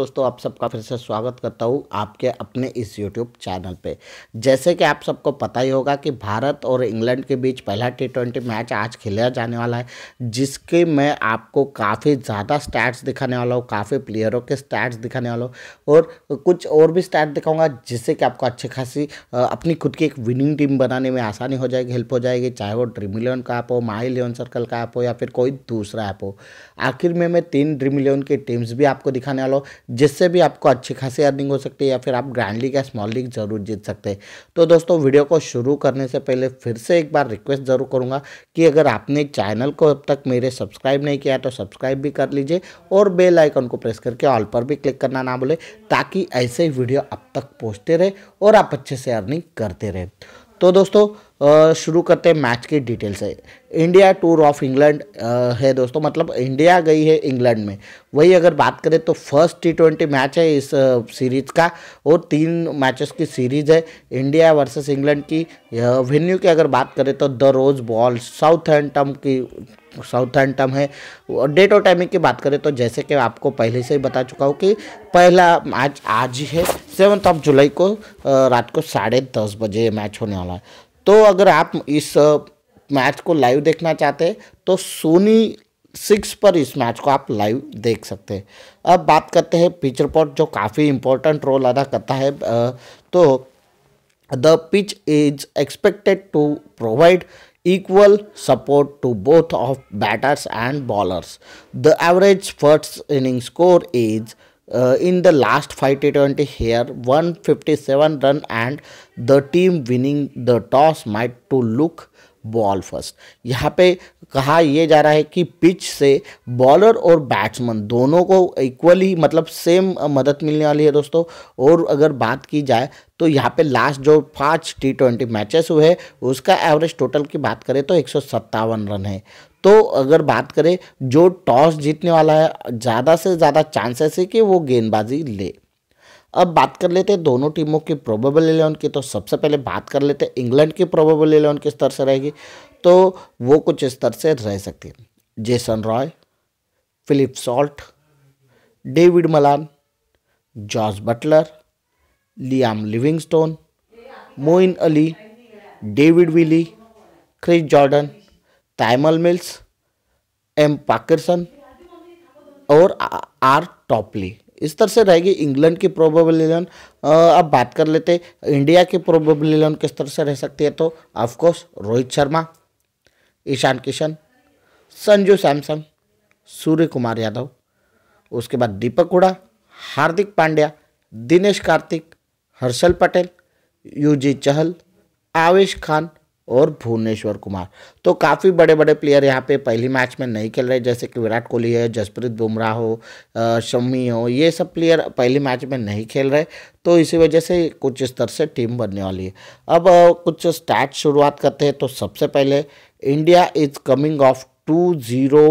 दोस्तों आप सबका फिर से स्वागत करता हूँ आपके अपने इस यूट्यूब चैनल पे जैसे कि आप सबको पता ही होगा कि भारत और इंग्लैंड के बीच पहला टी ट्वेंटी मैच आज खेला जाने वाला है जिसके मैं आपको काफ़ी ज़्यादा स्टैट्स दिखाने वाला हूँ काफ़ी प्लेयरों के स्टैट्स दिखाने वाला हूँ और कुछ और भी स्टैट दिखाऊँगा जिससे कि आपको अच्छी खासी अपनी खुद की एक विनिंग टीम बनाने में आसानी हो जाएगी हेल्प हो जाएगी चाहे वो ड्रीम इलेवन का ऐप हो माई इलेवन सर्कल का ऐप हो या फिर कोई दूसरा ऐप हो आखिर में मैं तीन ड्रीम इलेवन की टीम्स भी आपको दिखाने वाला हूँ जिससे भी आपको अच्छी खासी अर्निंग हो सकती है या फिर आप ग्रैंड लीग या स्मॉल लीग ज़रूर जीत सकते हैं तो दोस्तों वीडियो को शुरू करने से पहले फिर से एक बार रिक्वेस्ट ज़रूर करूँगा कि अगर आपने चैनल को अब तक मेरे सब्सक्राइब नहीं किया तो सब्सक्राइब भी कर लीजिए और बेल आइकन को प्रेस करके ऑल पर भी क्लिक करना ना भूलें ताकि ऐसे ही वीडियो आप तक पहुँचते रहे और आप अच्छे से अर्निंग करते रहे तो दोस्तों शुरू करते हैं मैच की डिटेल से इंडिया टूर ऑफ इंग्लैंड है दोस्तों मतलब इंडिया गई है इंग्लैंड में वही अगर बात करें तो फर्स्ट टी ट्वेंटी मैच है इस सीरीज़ का और तीन मैचेस की सीरीज़ है इंडिया वर्सेस इंग्लैंड की वेन्यू की अगर बात करें तो the Rose Bowl Southampton की साउथ हैंडम है डेट और टाइमिंग की बात करें तो जैसे कि आपको पहले से ही बता चुका हूँ कि पहला मैच आज ही है सेवन्थ ऑफ जुलाई को रात को साढ़े दस बजे मैच होने वाला है तो अगर आप इस मैच को लाइव देखना चाहते हैं तो सोनी सिक्स पर इस मैच को आप लाइव देख सकते हैं अब बात करते हैं पिच रिपोर्ट जो काफ़ी इम्पोर्टेंट रोल अदा करता है तो the pitch is expected to provide equal support to both of batters and bowlers the average first inning score is uh, in the last 5 T20 here 157 run and the team winning the toss might to look bowl first यहाँ पे कहा यह जा रहा है कि pitch से bowler और बैट्समैन दोनों को इक्वली मतलब सेम uh, मदद मिलने वाली है दोस्तों और अगर बात की जाए तो यहाँ पे लास्ट जो पाँच टी ट्वेंटी मैचेस हुए उसका एवरेज टोटल की बात करें तो एक रन है तो अगर बात करें जो टॉस जीतने वाला है ज़्यादा से ज़्यादा चांसेस है कि वो गेंदबाजी ले अब बात कर लेते हैं दोनों टीमों की प्रोबेबल एलेवन की तो सबसे पहले बात कर लेते हैं इंग्लैंड की प्रोबेबल एलेवन किस तरह से रहेगी तो वो कुछ इस तरह से रह सकती है Jason Roy Phillip Salt David Malan George Buttler Liam Livingstone Moeen Ali David Willey Chris Jordan Tymal Mills M Parkinson और आर टॉपली इस तरह से रहेगी इंग्लैंड की प्रोबेबल इलेवन अब बात कर लेते इंडिया की प्रोबेबल इलेवन किस तरह से रह सकती है तो ऑफकोर्स रोहित शर्मा ईशान किशन संजू सैमसन सूर्य कुमार यादव उसके बाद दीपक हुडा हार्दिक पांड्या दिनेश कार्तिक हर्षल पटेल यूजी चहल आवेश खान और भुवनेश्वर कुमार तो काफ़ी बड़े बड़े प्लेयर यहाँ पे पहली मैच में नहीं खेल रहे जैसे कि विराट कोहली है जसप्रीत बुमराह हो शमी हो ये सब प्लेयर पहली मैच में नहीं खेल रहे तो इसी वजह से कुछ स्तर से टीम बनने वाली है अब कुछ स्टार्ट शुरुआत करते हैं तो सबसे पहले India is coming off two zero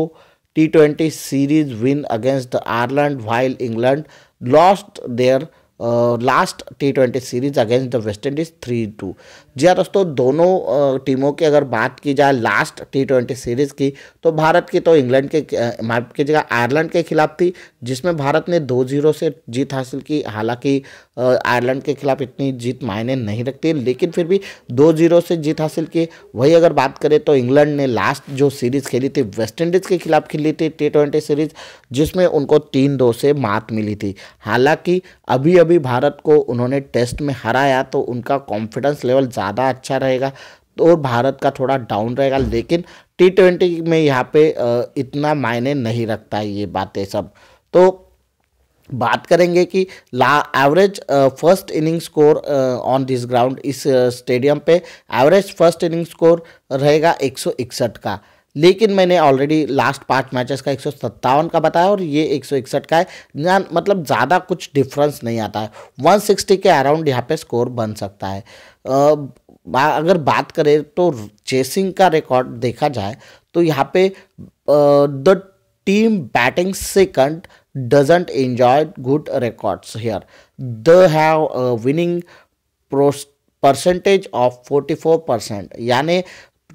T twenty series win against Ireland while England lost their last T twenty series against the West Indies three two जी हाँ दोस्तों दोनों uh, टीमों की अगर बात की जाए लास्ट टी ट्वेंटी सीरीज की तो भारत की तो इंग्लैंड के uh, माफ कीजिएगा आयरलैंड के खिलाफ थी जिसमें भारत ने दो जीरो से जीत हासिल की हालांकि uh, आयरलैंड के खिलाफ इतनी जीत मायने नहीं रखती लेकिन फिर भी दो जीरो से जीत हासिल की वही अगर बात करें तो इंग्लैंड ने लास्ट जो सीरीज खेली थी वेस्ट इंडीज़ के खिलाफ खेली थी टी ट्वेंटी सीरीज जिसमें उनको तीन दो से मात मिली थी हालांकि अभी अभी भी भारत को उन्होंने टेस्ट में हराया तो उनका कॉन्फिडेंस लेवल ज़्यादा अच्छा रहेगा और भारत का थोड़ा डाउन रहेगा लेकिन टी ट्वेंटी में यहाँ पे इतना मायने नहीं रखता ये बातें सब तो बात करेंगे कि ला average first inning score on this ground इस स्टेडियम पे एवरेज फर्स्ट इनिंग स्कोर रहेगा एक का लेकिन मैंने ऑलरेडी लास्ट पाँच मैचेस का एक का बताया और ये एक का है ना मतलब ज़्यादा कुछ डिफरेंस नहीं आता है 160 के अराउंड यहाँ पे स्कोर बन सकता है आ, अगर बात करें तो चेसिंग का रिकॉर्ड देखा जाए तो यहाँ पे the team batting second doesn't enjoy good records here they have winning percentage of 44 percent यानी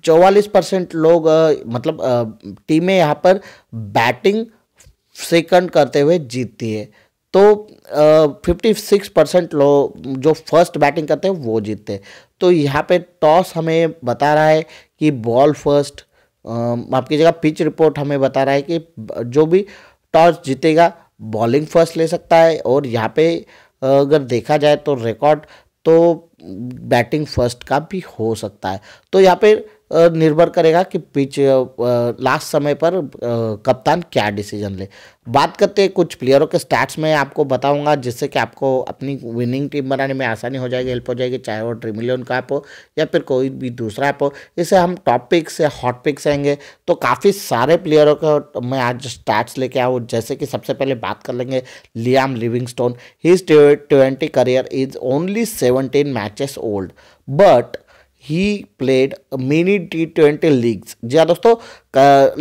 चौवालीस परसेंट लोग मतलब टीमें यहाँ पर बैटिंग सेकंड करते हुए जीतती है तो फिफ्टी सिक्स परसेंट लोग जो फर्स्ट बैटिंग करते हैं वो जीतते हैं तो यहाँ पे टॉस हमें बता रहा है कि बॉल फर्स्ट आपकी जगह पिच रिपोर्ट हमें बता रहा है कि जो भी टॉस जीतेगा बॉलिंग फर्स्ट ले सकता है और यहाँ पे अगर देखा जाए तो रिकॉर्ड तो बैटिंग फर्स्ट का भी हो सकता है तो यहाँ पे निर्भर करेगा कि पिच लास्ट समय पर कप्तान क्या डिसीजन ले बात करते हैं कुछ प्लेयरों के स्टैट्स में आपको बताऊंगा जिससे कि आपको अपनी विनिंग टीम बनाने में आसानी हो जाएगी हेल्प हो जाएगी चाहे वो ड्रीमिलियन का ऐप हो या फिर कोई भी दूसरा ऐप हो इसे हम टॉप पिक्स या हॉट पिक्स रहेंगे तो काफ़ी सारे प्लेयरों का मैं आज स्टैट्स लेके आऊँ जैसे कि सबसे पहले बात कर लेंगे Liam Livingstone his twenty career is only seventeen matches old but he played many T twenty leagues जी हाँ दोस्तों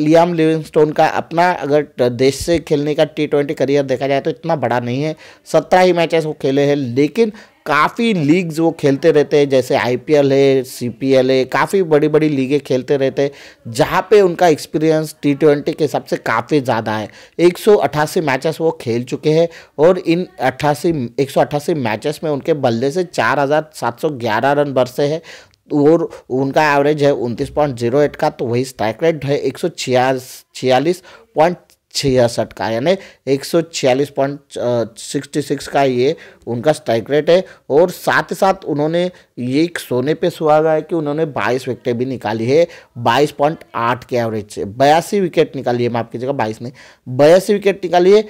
लियाम लिविंगस्टोन का अपना अगर देश से खेलने का टी ट्वेंटी करियर देखा जाए तो इतना बड़ा नहीं है सत्रह ही मैचेस वो खेले हैं लेकिन काफ़ी लीग्स वो खेलते रहते हैं जैसे आईपीएल है सीपीएल है काफ़ी बड़ी बड़ी लीगें खेलते रहते हैं जहाँ पे उनका एक्सपीरियंस टी ट्वेंटी के हिसाब से काफ़ी ज़्यादा है एक सौ अट्ठासी मैचेस वो खेल चुके हैं और इन अट्ठासी एक सौ अट्ठासी मैचेस में उनके बल्ले से चार हज़ार सात सौ ग्यारह रन बरसे हैं और उनका एवरेज है उनतीस पॉइंट जीरो एट का तो वही स्ट्राइक रेट है एक सौ छियालीस पॉइंट छियासठ का यानी एक सौ छियालीस पॉइंट सिक्सटी सिक्स का ये उनका स्ट्राइक रेट है और साथ ही साथ उन्होंने ये एक सोने पे सुहागा है कि उन्होंने बाईस विकेटें भी निकाली है बाईस पॉइंट आठ के एवरेज से बयासी विकेट निकाली है माफ कीजिएगा बाईस नहीं बयासी विकेट निकाली है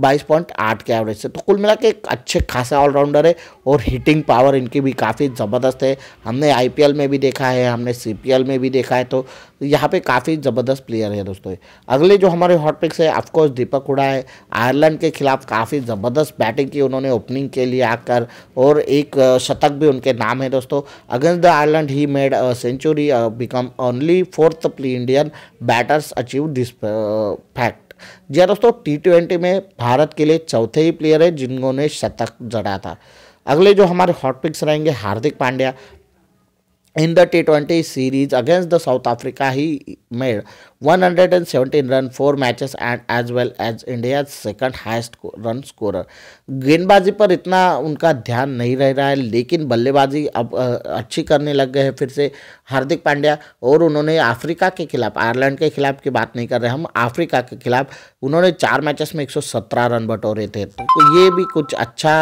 बाईस पॉइंट आठ के एवरेज से तो कुल मिला के एक अच्छे खासा ऑलराउंडर है और हिटिंग पावर इनकी भी काफ़ी ज़बरदस्त है हमने आईपीएल में भी देखा है हमने सीपीएल में भी देखा है तो यहाँ पे काफ़ी ज़बरदस्त प्लेयर है दोस्तों अगले जो हमारे हॉट पिक्स है ऑफकोर्स दीपक हुडा है आयरलैंड के खिलाफ काफ़ी ज़बरदस्त बैटिंग की उन्होंने ओपनिंग के लिए आकर और एक शतक भी उनके नाम है दोस्तों against the Ireland he made century become only fourth Indian batters achieve this fact जी हाँ दोस्तों टी ट्वेंटी में भारत के लिए चौथे ही प्लेयर है जिन्होंने शतक जड़ा था अगले जो हमारे हॉट पिक्स रहेंगे Hardik Pandya in the T twenty series against the South Africa he made 117 run four matches and as well as India second highest run scorer गेंदबाजी पर इतना उनका ध्यान नहीं रह रहा है लेकिन बल्लेबाजी अब अच्छी करने लग गए हैं फिर से हार्दिक पांड्या और उन्होंने अफ्रीका के खिलाफ आयरलैंड के खिलाफ की बात नहीं कर रहे हम अफ्रीका के खिलाफ उन्होंने चार मैचेस में एक रन बटोरे थे तो ये भी कुछ अच्छा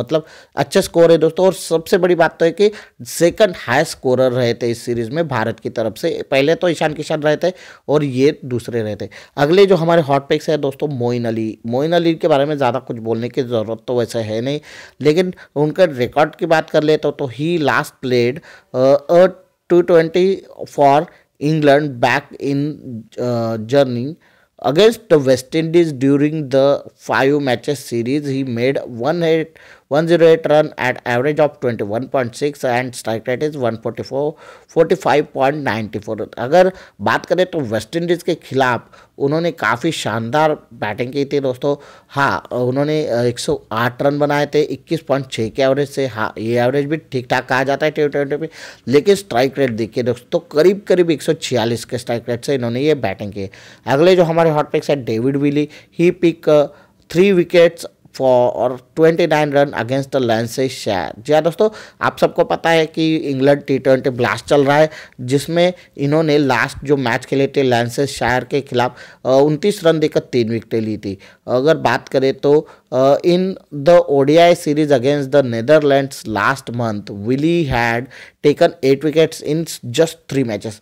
मतलब अच्छे स्कोर है दोस्तों और सबसे बड़ी बात तो है कि सेकंड हाई स्कोरर रहे थे इस सीरीज में भारत की तरफ से पहले तो ईशान किशन रहे थे और ये दूसरे रहते अगले जो हमारे हॉट पिक्स है दोस्तों मोइन अली मोइन अली के बारे में ज़्यादा कुछ बोलने की ज़रूरत तो वैसे है नहीं लेकिन उनका रिकॉर्ड की बात कर ले तो ही last played two twenty for England back in journey against West Indies during the five matches series he made one head 108 run at average of 21.6 and strike rate is 144 45.94 अगर बात करें तो वेस्ट इंडीज़ के खिलाफ उन्होंने काफ़ी शानदार batting की थी दोस्तों हाँ उन्होंने 108 रन बनाए थे 21.6 के एवरेज से हाँ ये एवरेज भी ठीक ठाक कहा जाता है टी ट्वेंटी में लेकिन स्ट्राइक रेट देखिए दोस्तों करीब करीब 146 के स्ट्राइक रेट से इन्होंने ये बैटिंग की अगले जो हमारे हॉट पिक्स है David Willey he pick three wickets for और 29 run against the Lancashire जी हाँ दोस्तों आप सबको पता है कि इंग्लैंड टी ट्वेंटी ब्लास्ट चल रहा है जिसमें इन्होंने लास्ट जो मैच खेले थे लेंसेज शायर के खिलाफ उनतीस रन देकर तीन विकेटें ली थी अगर बात करें तो uh, in the ODI series against the Netherlands last month, Willie had taken eight wickets in just three matches.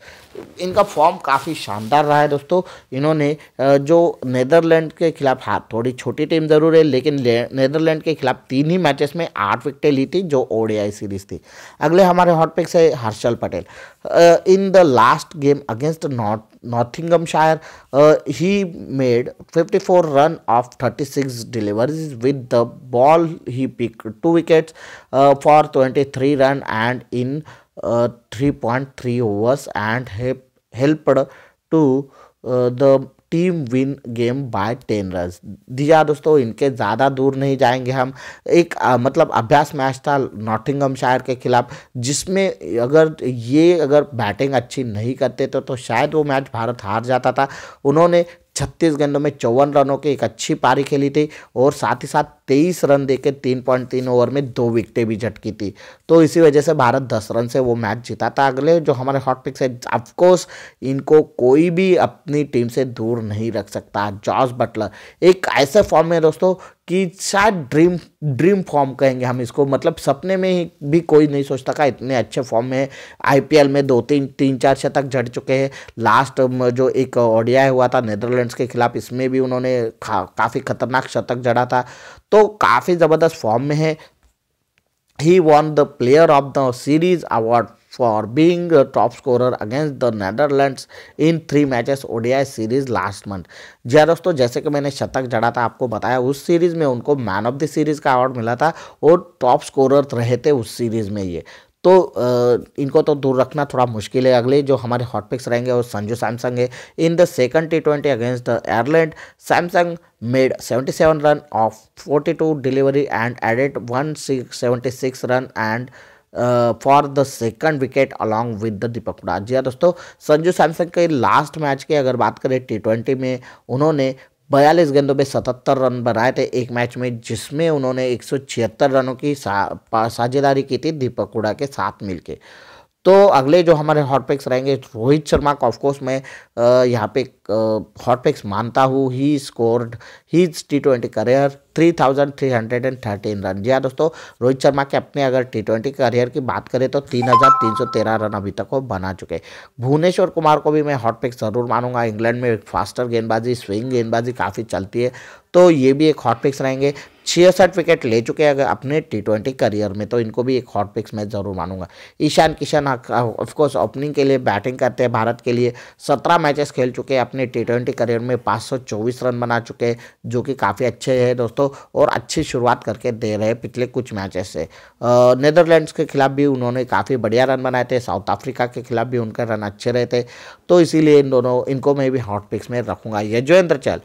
इनका फॉर्म काफ़ी शानदार रहा है दोस्तों इन्होंने uh, जो नेदरलैंड के खिलाफ हाँ थोड़ी छोटी टीम ज़रूर है लेकिन नेदरलैंड के खिलाफ तीन ही मैचेस में आठ विकेटें ली थी जो ओडीआई सीरीज थी अगले हमारे हॉट पिक्स है Harshal Patel in the last game against north Nottinghamshire, uh, he made 54 run of 36 deliveries with the ball he picked two wickets uh, for 23 run and in 3.3 uh, overs and he helped to uh, the team win game by ten run जी हाँ दोस्तों इनके ज़्यादा दूर नहीं जाएंगे हम एक आ, मतलब अभ्यास मैच था नॉटिंगम शायर के खिलाफ जिसमें अगर ये अगर बैटिंग अच्छी नहीं करते तो, तो शायद वो मैच भारत हार जाता था उन्होंने छत्तीस गेंदों में चौवन रनों की एक अच्छी पारी खेली थी और साथ ही साथ तेईस रन देके तीन पॉइंट तीन ओवर में दो विकेटें भी झटकी थी तो इसी वजह से भारत दस रन से वो मैच जीता था अगले जो हमारे हॉट पिक्स है ऑफकोर्स इनको कोई भी अपनी टीम से दूर नहीं रख सकता जॉर्ज बटलर एक ऐसे फॉर्म में दोस्तों कि शायद ड्रीम ड्रीम फॉर्म कहेंगे हम इसको मतलब सपने में ही भी कोई नहीं सोचता का इतने अच्छे फॉर्म में आईपीएल में दो तीन तीन चार शतक झड़ चुके हैं लास्ट जो एक ओडिया हुआ था नेदरलैंड्स के खिलाफ इसमें भी उन्होंने काफ़ी खतरनाक शतक जड़ा था तो काफ़ी ज़बरदस्त फॉर्म में है he won the player of the series award for being top scorer against the Netherlands in three matches ODI series last month जी हाँ दोस्तों जैसे कि मैंने शतक जड़ा था आपको बताया उस सीरीज़ में उनको मैन ऑफ द सीरीज़ का अवार्ड मिला था और टॉप स्कोरर रहे थे उस सीरीज़ में ये तो इनको तो दूर रखना थोड़ा मुश्किल है अगले जो हमारे हॉटपिक्स रहेंगे वो संजू सैमसंग है in the second T twenty against the Ireland Samson made 77 run of 42 delivery and added 176 run and for the second wicket along with the Deepak Hooda जी हाँ दोस्तों संजू सैमसंग के लास्ट मैच की अगर बात करें टी ट्वेंटी में उन्होंने बयालीस गेंदों में सतहत्तर रन बनाए थे एक मैच में जिसमें उन्होंने एक रनों की सा, साझेदारी की थी दीपक हुडा के साथ मिलके तो अगले जो हमारे हॉटपिक्स रहेंगे रोहित शर्मा को ऑफकोर्स मैं यहाँ पे हॉटपिक्स मानता हूँ he scored he T twenty career three thousand three hundred and thirteen run जी हाँ दोस्तों रोहित शर्मा के अपने अगर टी ट्वेंटी करियर की बात करें तो तीन हज़ार तीन सौ तेरह रन अभी तक वो बना चुके भुवनेश्वर कुमार को भी मैं हॉट पिक ज़रूर मानूंगा इंग्लैंड में फास्टर गेंदबाजी स्विंग गेंदबाजी काफ़ी चलती है तो ये भी एक हॉट पिक्स रहेंगे छियासठ विकेट ले चुके हैं अगर अपने टी ट्वेंटी करियर में तो इनको भी एक हॉट पिक्स मैं ज़रूर मानूंगा ईशान किशन ऑफकोर्स हाँ, ओपनिंग हाँ, के लिए बैटिंग करते हैं भारत के लिए सत्रह मैचेस खेल चुके हैं अपने टी ट्वेंटी करियर में पाँच सौ चौबीस रन बना चुके हैं जो कि काफ़ी अच्छे हैं दोस्तों दोस्तों और अच्छी शुरुआत करके दे रहे पिछले कुछ मैचेस से नेदरलैंड्स के खिलाफ भी उन्होंने काफ़ी बढ़िया रन बनाए थे साउथ अफ्रीका के खिलाफ भी उनके रन अच्छे रहे थे तो इसीलिए इन दोनों इनको मैं भी हॉट पिक्स में रखूँगा यजवेंद्र चहल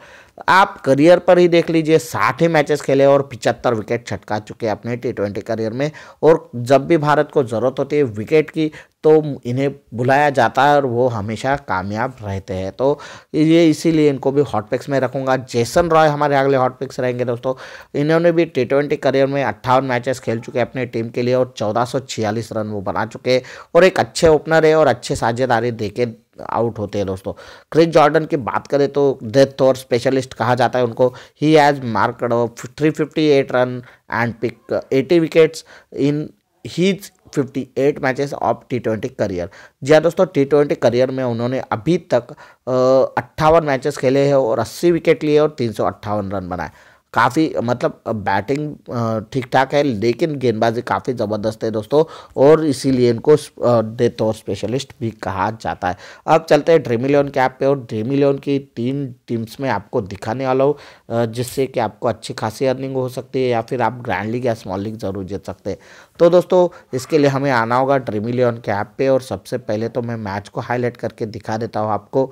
आप करियर पर ही देख लीजिए साठ ही मैचेस खेले और पिचहत्तर विकेट छटका चुके हैं अपने टी ट्वेंटी करियर में और जब भी भारत को ज़रूरत होती है विकेट की तो इन्हें बुलाया जाता है और वो हमेशा कामयाब रहते हैं तो ये इसीलिए इनको भी हॉट पिक्स में रखूंगा जेसन रॉय हमारे अगले हॉट पिक्स रहेंगे दोस्तों इन्होंने भी टी ट्वेंटी करियर में अट्ठावन मैचेस खेल चुके हैं अपनी टीम के लिए और चौदह रन वो बना चुके हैं और एक अच्छे ओपनर है और अच्छे साझेदारी दे के आउट होते हैं दोस्तों क्रिस जॉर्डन की बात करें तो डेथ और स्पेशलिस्ट कहा जाता है उनको he has mark three fifty eight run and pick eighty wickets in he fifty eight matches of T twenty career जी हाँ दोस्तों टी ट्वेंटी करियर में उन्होंने अभी तक अट्ठावन मैचेस खेले हैं और अस्सी विकेट लिए और तीन सौ अट्ठावन रन बनाए काफ़ी मतलब बैटिंग ठीक ठाक है लेकिन गेंदबाजी काफ़ी ज़बरदस्त है दोस्तों और इसीलिए इनको डेथ और स्पेशलिस्ट भी कहा जाता है अब चलते हैं ड्रीमिलियन के ऐप पे और ड्रीमिलियन की तीन टीम्स में आपको दिखाने वाला हूँ जिससे कि आपको अच्छी खासी अर्निंग हो सकती है या फिर आप ग्रैंड लीग या स्मॉल लीग ज़रूर जीत सकते हैं तो दोस्तों इसके लिए हमें आना होगा ड्रीमिलियन के ऐप पर और सबसे पहले तो मैं मैच को हाईलाइट करके दिखा देता हूँ आपको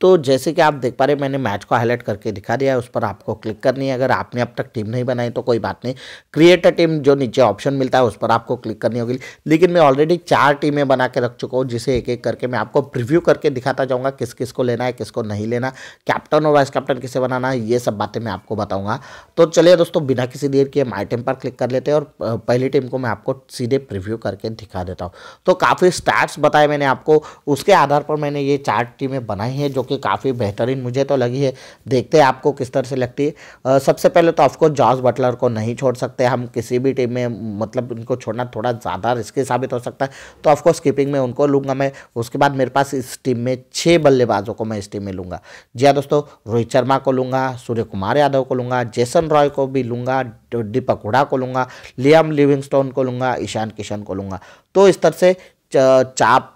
तो जैसे कि आप देख पा रहे मैंने मैच को हाईलाइट करके दिखा दिया है उस पर आपको क्लिक करनी है अगर आपने अब तक टीम नहीं बनाई तो कोई बात नहीं क्रिएट अ टीम जो नीचे ऑप्शन मिलता है उस पर आपको क्लिक करनी होगी लेकिन मैं ऑलरेडी चार टीमें बना के रख चुका हूँ जिसे एक एक करके मैं आपको प्रिव्यू करके दिखाता जाऊँगा किस किस को लेना है किसको नहीं लेना कैप्टन और वाइस कैप्टन किसे बनाना है ये सब बातें मैं आपको बताऊँगा तो चलिए दोस्तों बिना किसी देर के माई टीम पर क्लिक कर लेते हैं और पहली टीम को मैं आपको सीधे प्रिव्यू करके दिखा देता हूँ तो काफ़ी स्टार्ट बताए मैंने आपको उसके आधार पर मैंने ये चार टीमें बनाई हैं जो कि कि काफ़ी बेहतरीन मुझे तो लगी है देखते हैं आपको किस तरह से लगती है आ, सबसे पहले तो ऑफकोर्स जॉर्ज बटलर को नहीं छोड़ सकते हम किसी भी टीम में मतलब उनको छोड़ना थोड़ा ज़्यादा रिस्की साबित हो सकता है तो ऑफकोर्स कीपिंग में उनको लूँगा मैं उसके बाद मेरे पास इस टीम में छः बल्लेबाजों को मैं इस टीम में लूँगा जी हाँ दोस्तों रोहित शर्मा को लूँगा सूर्य कुमार यादव को लूँगा जेसन रॉय को भी लूँगा दीपक हुडा को लूँगा लियाम लिविंगस्टोन को लूँगा ईशान किशन को लूँगा तो इस तरह से चाप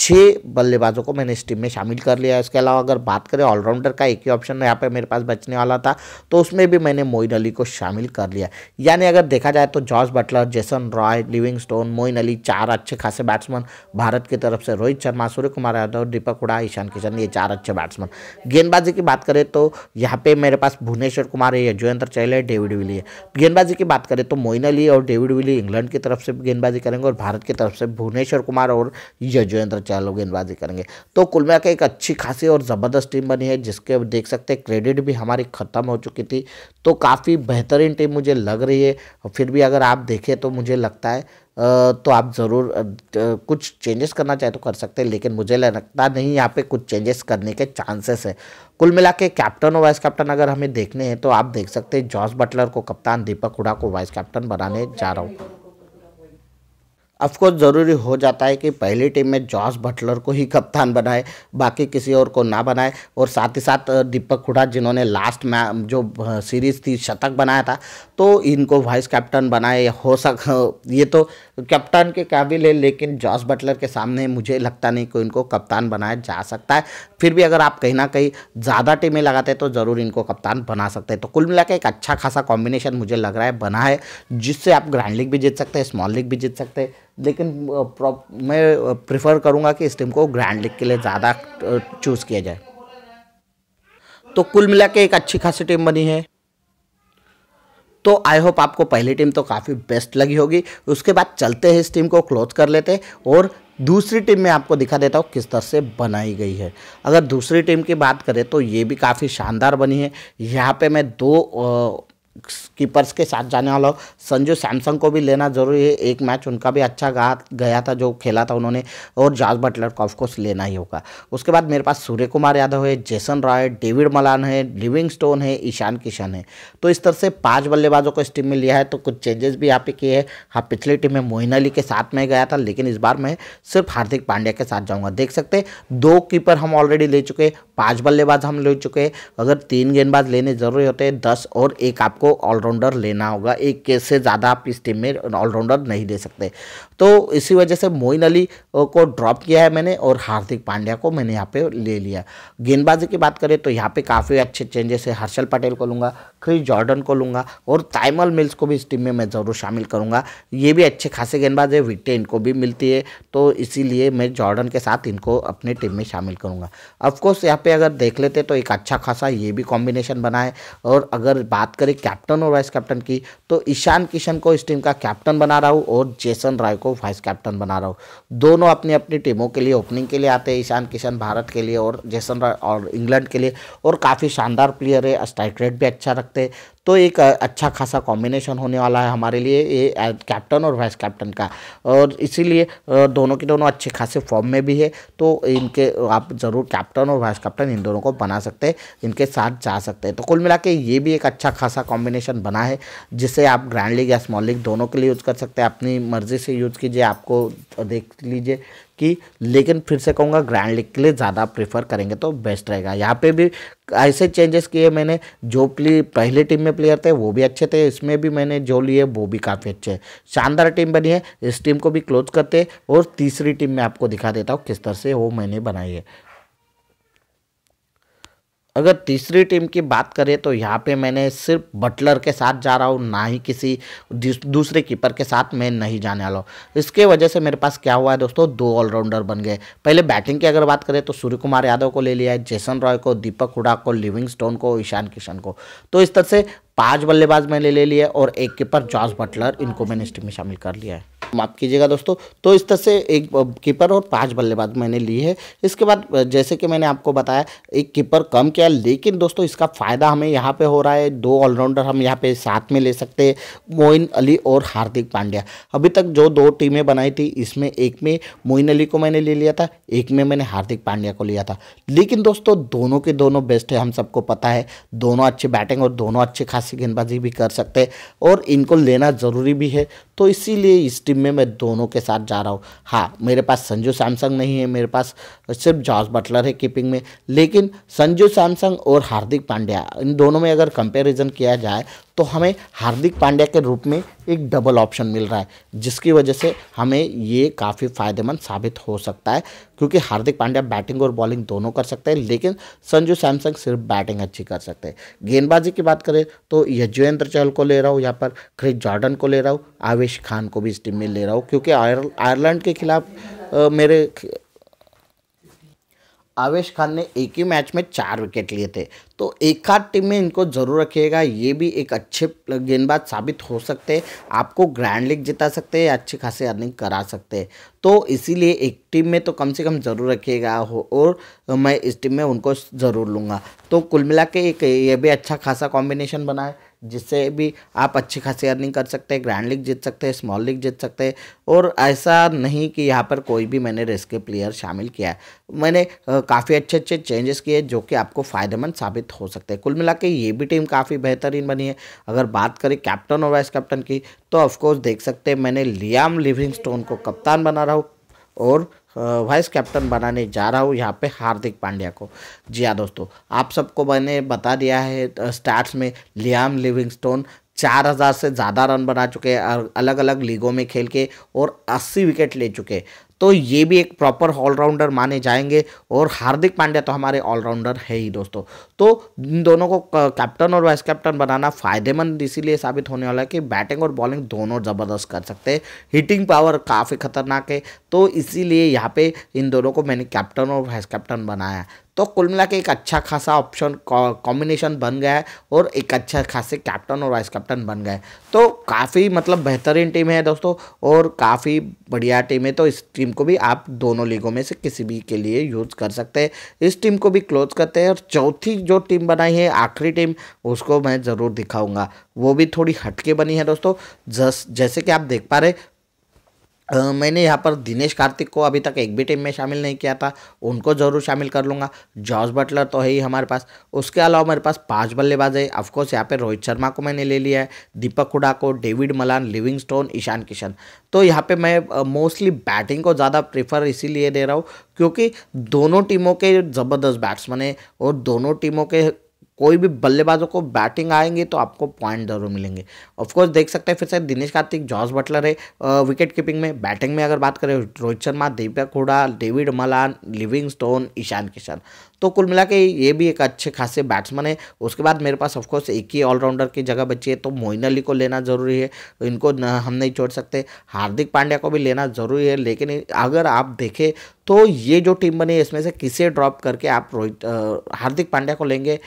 छः बल्लेबाजों को मैंने इस टीम में शामिल कर लिया इसके अलावा अगर बात करें ऑलराउंडर का एक ही ऑप्शन यहाँ पे मेरे पास बचने वाला था तो उसमें भी मैंने मोइन अली को शामिल कर लिया यानी अगर देखा जाए तो George Buttler Jason Roy Livingstone Moeen Ali चार अच्छे खासे बैट्समैन भारत की तरफ से रोहित शर्मा सूर्य कुमार यादव दीपक हुडा ईशान किशन ये चार अच्छे बैट्समैन गेंदबाजी की बात करें तो यहाँ पे मेरे पास भुवनेश्वर कुमार है यजुवेंद्र चहल है डेविड विली है गेंदबाजी की बात करें तो मोइन अली और डेविड विली इंग्लैंड की तरफ से गेंदबाजी करेंगे और भारत की तरफ से भुवनेश्वर कुमार और यजुवेंद्र चार लोग गेंदबाजी करेंगे तो कुल मिला एक अच्छी खासी और ज़बरदस्त टीम बनी है जिसके देख सकते हैं क्रेडिट भी हमारी ख़त्म हो चुकी थी तो काफ़ी बेहतरीन टीम मुझे लग रही है फिर भी अगर आप देखें तो मुझे लगता है तो आप ज़रूर कुछ चेंजेस करना चाहे तो कर सकते हैं लेकिन मुझे लगता नहीं यहाँ पे कुछ चेंजेस करने के चांसेस है कुल मिला के कैप्टन और वाइस कैप्टन अगर हमें देखने हैं तो आप देख सकते हैं जॉस बटलर को कप्तान दीपक हुडा को वाइस कैप्टन बनाने जा रहा हूँ अफकोर्स ज़रूरी हो जाता है कि पहली टीम में जॉस बटलर को ही कप्तान बनाए बाकी किसी और को ना बनाए और साथ ही साथ दीपक हुडा जिन्होंने लास्ट मैच जो सीरीज़ थी शतक बनाया था तो इनको वाइस कैप्टन बनाए हो सक हाँ, ये तो कैप्टन के काबिल है लेकिन जॉस बटलर के सामने मुझे लगता नहीं कि इनको कप्तान बनाया जा सकता है फिर भी अगर आप कहीं ना कहीं ज़्यादा टीमें लगाते हैं तो ज़रूर इनको कप्तान बना सकते हैं तो कुल मिला एक अच्छा खासा कॉम्बिनेशन मुझे लग रहा है बना है जिससे आप ग्रैंड लीग भी जीत सकते हैं स्मॉल लीग भी जीत सकते हैं लेकिन मैं प्रिफर करूँगा कि इस टीम को ग्रैंड लीग के लिए ज़्यादा चूज़ किया जाए तो कुल मिला के एक अच्छी खासी टीम बनी है तो आई होप आपको पहली टीम तो काफ़ी बेस्ट लगी होगी उसके बाद चलते हैं इस टीम को क्लोज कर लेते हैं और दूसरी टीम में आपको दिखा देता हूँ किस तरह से बनाई गई है अगर दूसरी टीम की बात करें तो ये भी काफ़ी शानदार बनी है यहाँ पे मैं दो कीपर्स के साथ जाने वाला हो संजू सैमसंग को भी लेना जरूरी है एक मैच उनका भी अच्छा गा गया था जो खेला था उन्होंने और जॉर्ज बटलर को ऑफकोर्स लेना ही होगा उसके बाद मेरे पास सूर्य कुमार यादव है जेसन रॉय डेविड मलान है लिविंग स्टोन है ईशान किशन है तो इस तरह से पाँच बल्लेबाजों को इस टीम में लिया है तो कुछ चेंजेस भी यहाँ पे किए हैं हाँ पिछली टीम में मोहन अली के साथ में गया था लेकिन इस बार मैं सिर्फ हार्दिक पांड्या के साथ जाऊँगा देख सकते दो कीपर हम ऑलरेडी ले चुके पांच बल्लेबाज हम ले चुके हैं अगर तीन गेंदबाज लेने जरूरी होते हैं दस और एक आपको ऑलराउंडर लेना होगा एक के से ज़्यादा आप इस टीम में ऑलराउंडर नहीं दे सकते तो इसी वजह से मोइन अली को ड्रॉप किया है मैंने और हार्दिक पांड्या को मैंने यहाँ पे ले लिया गेंदबाजी की बात करें तो यहाँ पे काफ़ी अच्छे चेंजेस है हर्षल पटेल को लूँगा क्रिस जॉर्डन को लूँगा और ताइमल मिल्स को भी इस टीम में मैं ज़रूर शामिल करूँगा ये भी अच्छे खासे गेंदबाज है विकटे इनको भी मिलती है तो इसीलिए मैं जॉर्डन के साथ इनको अपने टीम में शामिल करूँगा अफकोर्स यहाँ पर पे अगर देख लेते तो एक अच्छा खासा ये भी कॉम्बिनेशन बना है और अगर बात करें कैप्टन और वाइस कैप्टन की तो ईशान किशन को इस टीम का कैप्टन बना रहा हूँ और जेसन राय को वाइस कैप्टन बना रहा हूँ दोनों अपनी अपनी टीमों के लिए ओपनिंग के लिए आते हैं ईशान किशन भारत के लिए और जेसन राय और इंग्लैंड के लिए और काफ़ी शानदार प्लेयर है स्ट्राइक रेट भी अच्छा रखते हैं तो एक अच्छा खासा कॉम्बिनेशन होने वाला है हमारे लिए ये कैप्टन और वाइस कैप्टन का और इसीलिए दोनों के दोनों अच्छे खासे फॉर्म में भी है तो इनके आप ज़रूर कैप्टन और वाइस कैप्टन इन दोनों को बना सकते हैं इनके साथ जा सकते हैं तो कुल मिला के ये भी एक अच्छा खासा कॉम्बिनेशन बना है जिसे आप ग्रैंड लीग या स्मॉल लीग दोनों के लिए यूज़ कर सकते हैं अपनी मर्ज़ी से यूज़ कीजिए आपको देख लीजिए कि लेकिन फिर से कहूँगा ग्रैंड लीग के लिए ज़्यादा प्रेफर करेंगे तो बेस्ट रहेगा यहाँ पे भी ऐसे चेंजेस किए मैंने जो प्ले पहले टीम में प्लेयर थे वो भी अच्छे थे इसमें भी मैंने जो लिए वो भी काफ़ी अच्छे हैं शानदार टीम बनी है इस टीम को भी क्लोज करते और तीसरी टीम में आपको दिखा देता हूँ किस तरह से वो मैंने बनाई है अगर तीसरी टीम की बात करें तो यहाँ पे मैंने सिर्फ बटलर के साथ जा रहा हूँ ना ही किसी दूसरे कीपर के साथ मैं नहीं जाने वाला हूँ इसके वजह से मेरे पास क्या हुआ है दोस्तों दो ऑलराउंडर बन गए पहले बैटिंग की अगर बात करें तो सूर्य कुमार यादव को ले लिया है जेसन रॉय को दीपक हुडा को स्टोन को ईशान किशन को तो इस तरह से पांच बल्लेबाज मैंने ले लिया और एक कीपर जॉर्ज बटलर इनको मैंने इस टीम में शामिल कर लिया है माफ़ कीजिएगा दोस्तों तो इस तरह से एक कीपर और पांच बल्लेबाज मैंने ली है इसके बाद जैसे कि मैंने आपको बताया एक कीपर कम किया लेकिन दोस्तों इसका फ़ायदा हमें यहाँ पे हो रहा है दो ऑलराउंडर हम यहाँ पे साथ में ले सकते हैं मोइन अली और हार्दिक पांड्या अभी तक जो दो टीमें बनाई थी इसमें एक में मोइन अली को मैंने ले लिया था एक में मैंने हार्दिक पांड्या को लिया था लेकिन दोस्तों दोनों के दोनों बेस्ट है हम सबको पता है दोनों अच्छी बैटिंग और दोनों अच्छे खास गेंदबाजी भी कर सकते हैं और इनको लेना ज़रूरी भी है तो इसीलिए इस टीम में मैं दोनों के साथ जा रहा हूँ हाँ मेरे पास संजू सैमसंग नहीं है मेरे पास सिर्फ जॉर्ज बटलर है कीपिंग में लेकिन संजू सैमसंग और हार्दिक पांड्या इन दोनों में अगर कंपेरिजन किया जाए तो हमें हार्दिक पांड्या के रूप में एक डबल ऑप्शन मिल रहा है जिसकी वजह से हमें ये काफ़ी फायदेमंद साबित हो सकता है क्योंकि हार्दिक पांड्या बैटिंग और बॉलिंग दोनों कर सकते हैं लेकिन संजू सैमसंग सिर्फ बैटिंग अच्छी कर सकते हैं गेंदबाजी की बात करें तो यजवेंद्र चहल को ले रहा हूँ यहाँ पर क्रिस जॉर्डन को ले रहा हूँ आवेश दानिश खान को भी इस टीम में ले रहा हूँ क्योंकि आयरलैंड के खिलाफ मेरे आवेश खान ने एक ही मैच में चार विकेट लिए थे तो एक आध टीम में इनको ज़रूर रखिएगा ये भी एक अच्छे गेंदबाज साबित हो सकते हैं आपको ग्रैंड लीग जिता सकते हैं अच्छी खासी अर्निंग करा सकते हैं तो इसीलिए एक टीम में तो कम से कम ज़रूर रखिएगा हो और मैं इस टीम में उनको ज़रूर लूँगा तो कुल मिला के एक ये भी अच्छा खासा कॉम्बिनेशन बना है जिससे भी आप अच्छी खासी अर्निंग कर सकते हैं ग्रैंड लीग जीत सकते हैं स्मॉल लीग जीत सकते हैं और ऐसा नहीं कि यहाँ पर कोई भी मैंने रिस्क प्लेयर शामिल किया है मैंने काफ़ी अच्छे अच्छे चेंजेस किए जो कि आपको फ़ायदेमंद साबित हो सकते हैं कुल मिला के ये भी टीम काफ़ी बेहतरीन बनी है अगर बात करें कैप्टन और वाइस कैप्टन की तो ऑफकोर्स देख सकते हैं मैंने लियाम लिविंग को कप्तान बना रहा हूँ और वाइस कैप्टन बनाने जा रहा हूँ यहाँ पे हार्दिक पांड्या को जी हाँ दोस्तों आप सबको मैंने बता दिया है स्टार्ट में लियाम लिविंगस्टोन चार हज़ार से ज़्यादा रन बना चुके हैं अलग अलग लीगों में खेल के और अस्सी विकेट ले चुके हैं तो ये भी एक प्रॉपर ऑलराउंडर माने जाएंगे और हार्दिक पांड्या तो हमारे ऑलराउंडर है ही दोस्तों तो इन दोनों को कैप्टन और वाइस कैप्टन बनाना फ़ायदेमंद इसीलिए साबित होने वाला है कि बैटिंग और बॉलिंग दोनों ज़बरदस्त कर सकते हैं हिटिंग पावर काफ़ी खतरनाक है तो इसीलिए यहाँ पे इन दोनों को मैंने कैप्टन और वाइस कैप्टन बनाया तो कुल मिला के एक अच्छा खासा ऑप्शन कॉम्बिनेशन बन गया है और एक अच्छा खासे कैप्टन और वाइस कैप्टन बन गए तो काफ़ी मतलब बेहतरीन टीम है दोस्तों और काफ़ी बढ़िया टीम है तो इस टीम को भी आप दोनों लीगों में से किसी भी के लिए यूज़ कर सकते हैं इस टीम को भी क्लोज करते हैं और चौथी जो टीम बनाई है आखिरी टीम उसको मैं ज़रूर दिखाऊँगा वो भी थोड़ी हटके बनी है दोस्तों जस जैसे कि आप देख पा रहे मैंने यहाँ पर दिनेश कार्तिक को अभी तक एक भी टीम में शामिल नहीं किया था उनको ज़रूर शामिल कर लूँगा जॉर्ज बटलर तो है ही हमारे पास उसके अलावा मेरे पास पांच बल्लेबाज है अफकोर्स यहाँ पे रोहित शर्मा को मैंने ले लिया है दीपक हुडा को David Malan Livingstone Ishan Kishan तो यहाँ पे मैं मोस्टली बैटिंग को ज़्यादा प्रेफर इसीलिए दे रहा हूँ क्योंकि दोनों टीमों के ज़बरदस्त बैट्समैन है और दोनों टीमों के कोई भी बल्लेबाजों को बैटिंग आएंगे तो आपको पॉइंट जरूर मिलेंगे ऑफकोर्स देख सकते हैं फिर से दिनेश कार्तिक जॉर्ज बटलर है विकेट कीपिंग में बैटिंग में अगर बात करें Rohit Sharma Deepak Hooda David Malan Livingstone Ishan Kishan तो कुल मिला के ये भी एक अच्छे खासे बैट्समैन है उसके बाद मेरे पास ऑफकोर्स एक ही ऑलराउंडर की जगह बची है तो मोइन अली को लेना ज़रूरी है इनको न हम नहीं छोड़ सकते हार्दिक पांड्या को भी लेना ज़रूरी है लेकिन अगर आप देखें तो ये जो टीम बनी है इसमें से किसे ड्रॉप करके आप रोहित हार्दिक पांड्या को लेंगे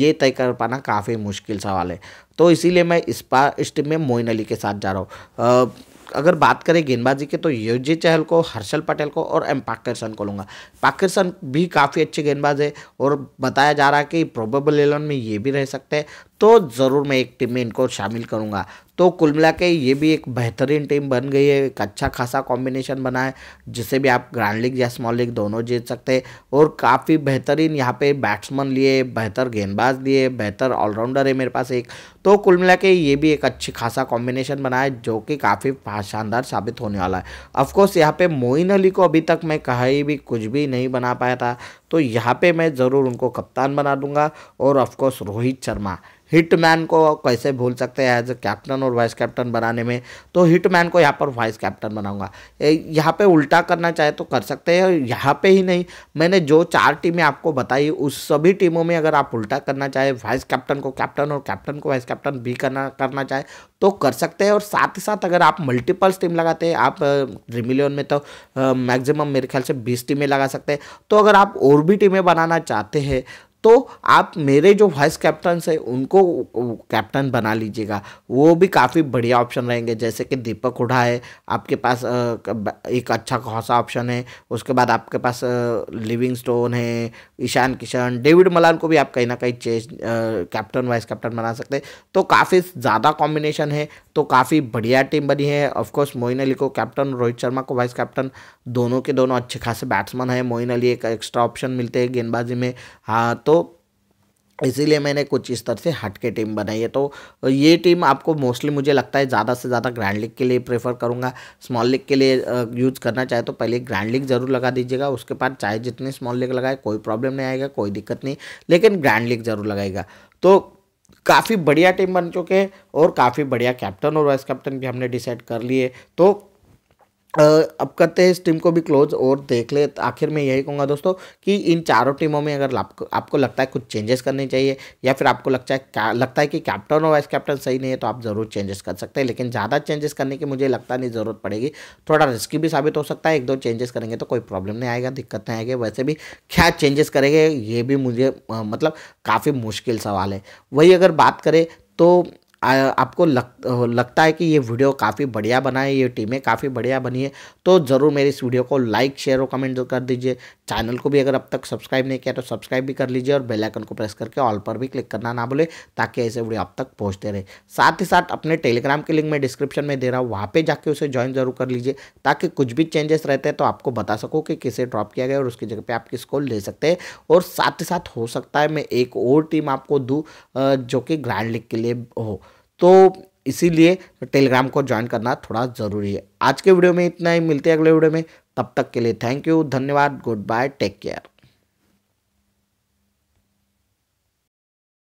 ये तय कर पाना काफ़ी मुश्किल सवाल है तो इसीलिए मैं इस पा इस टीम में मोइन अली के साथ जा रहा हूँ अगर बात करें गेंदबाजी की तो योजी चहल को हर्षल पटेल को और एम पाकिरसन को लूँगा पाकिरसन भी काफ़ी अच्छे गेंदबाज है और बताया जा रहा है कि प्रोबेबल एलेवन में ये भी रह सकते हैं तो ज़रूर मैं एक टीम में इनको शामिल करूँगा तो कुल मिला के ये भी एक बेहतरीन टीम बन गई है एक अच्छा खासा कॉम्बिनेशन बना है जिसे भी आप ग्रैंड लीग या स्मॉल लीग दोनों जीत सकते हैं और काफ़ी बेहतरीन यहाँ पे बैट्समैन लिए बेहतर गेंदबाज लिए बेहतर ऑलराउंडर है मेरे पास एक तो कुल मिला के ये भी एक अच्छी खासा कॉम्बिनेशन बना है जो कि काफ़ी शानदार साबित होने वाला है ऑफकोर्स यहाँ पर मोइन अली को अभी तक मैं कहीं भी कुछ भी नहीं बना पाया था तो यहाँ पे मैं ज़रूर उनको कप्तान बना दूंगा और ऑफकोर्स रोहित शर्मा हिटमैन को कैसे भूल सकते हैं एज ए कैप्टन और वाइस कैप्टन बनाने में तो हिटमैन को यहाँ पर वाइस कैप्टन बनाऊंगा यहाँ पे उल्टा करना चाहे तो कर सकते हैं यहाँ पे ही नहीं मैंने जो चार टीमें आपको बताई उस सभी टीमों में अगर आप उल्टा करना चाहे वाइस कैप्टन को कैप्टन और कैप्टन को वाइस कैप्टन भी करना करना चाहे तो कर सकते हैं और साथ ही साथ अगर आप मल्टीपल्स टीम लगाते हैं आप ड्रीमिलियन में तो मैक्सिमम मेरे ख्याल से बीस टीमें लगा सकते हैं तो अगर आप और पूर्वी टीमें बनाना चाहते हैं तो आप मेरे जो वाइस कैप्टन है उनको कैप्टन बना लीजिएगा वो भी काफ़ी बढ़िया ऑप्शन रहेंगे जैसे कि दीपक हुडा है आपके पास एक अच्छा खासा ऑप्शन है उसके बाद आपके पास लिविंग स्टोन है ईशान किशन डेविड मलान को भी आप कहीं ना कहीं चेस कैप्टन वाइस कैप्टन बना सकते हैं तो काफ़ी ज़्यादा कॉम्बिनेशन है तो काफ़ी बढ़िया टीम बनी है ऑफकोर्स मोइन अली को कैप्टन रोहित शर्मा को वाइस कैप्टन दोनों के दोनों अच्छे खासे बैट्समैन हैं मोइन अली एक एक्स्ट्रा ऑप्शन मिलते हैं गेंदबाजी में हाँ तो तो इसीलिए मैंने कुछ इस तरह से हट के टीम बनाई है तो ये टीम आपको मोस्टली मुझे लगता है ज़्यादा से ज़्यादा ग्रैंड लीग के लिए प्रेफर करूँगा स्मॉल लीग के लिए यूज़ करना चाहे तो पहले ग्रैंड लीग ज़रूर लगा दीजिएगा उसके बाद चाहे जितनी स्मॉल लीग लगाए कोई प्रॉब्लम नहीं आएगा कोई दिक्कत नहीं लेकिन ग्रैंड लीग ज़रूर लगाएगा तो काफ़ी बढ़िया टीम बन चुके हैं और काफ़ी बढ़िया कैप्टन और वाइस कैप्टन भी हमने डिसाइड कर लिए तो अब करते हैं इस टीम को भी क्लोज और देख ले आखिर में यही कहूँगा दोस्तों कि इन चारों टीमों में अगर आपको आपको लगता है कुछ चेंजेस करने चाहिए या फिर आपको लगता है क्या लगता है कि कैप्टन और वाइस कैप्टन सही नहीं है तो आप ज़रूर चेंजेस कर सकते हैं लेकिन ज़्यादा चेंजेस करने की मुझे लगता नहीं ज़रूरत पड़ेगी थोड़ा रिस्की भी साबित हो सकता है एक दो चेंजेस करेंगे तो कोई प्रॉब्लम नहीं आएगा दिक्कत नहीं आएगी वैसे भी क्या चेंजेस करेंगे ये भी मुझे मतलब काफ़ी मुश्किल सवाल है वही अगर बात करें तो आपको लग लगता है कि ये वीडियो काफ़ी बढ़िया बना है ये टीमें काफ़ी बढ़िया बनी है तो ज़रूर मेरी इस वीडियो को लाइक शेयर और कमेंट कर दीजिए चैनल को भी अगर अब तक सब्सक्राइब नहीं किया तो सब्सक्राइब भी कर लीजिए और बेल आइकन को प्रेस करके ऑल पर भी क्लिक करना ना भूले ताकि ऐसे वीडियो अब तक पहुँचते रहे साथ ही साथ अपने टेलीग्राम के लिंक मैं डिस्क्रिप्शन में दे रहा हूँ वहाँ पर जाके उसे ज्वाइन जरूर कर लीजिए ताकि कुछ भी चेंजेस रहते हैं तो आपको बता सको कि किसे ड्रॉप किया गया और उसकी जगह पर आप किसको ले सकते हैं और साथ ही साथ हो सकता है मैं एक और टीम आपको दूँ जो कि ग्रैंड लीग के लिए हो तो इसीलिए टेलीग्राम को ज्वाइन करना थोड़ा ज़रूरी है आज के वीडियो में इतना ही मिलते हैं अगले वीडियो में तब तक के लिए थैंक यू धन्यवाद गुड बाय टेक केयर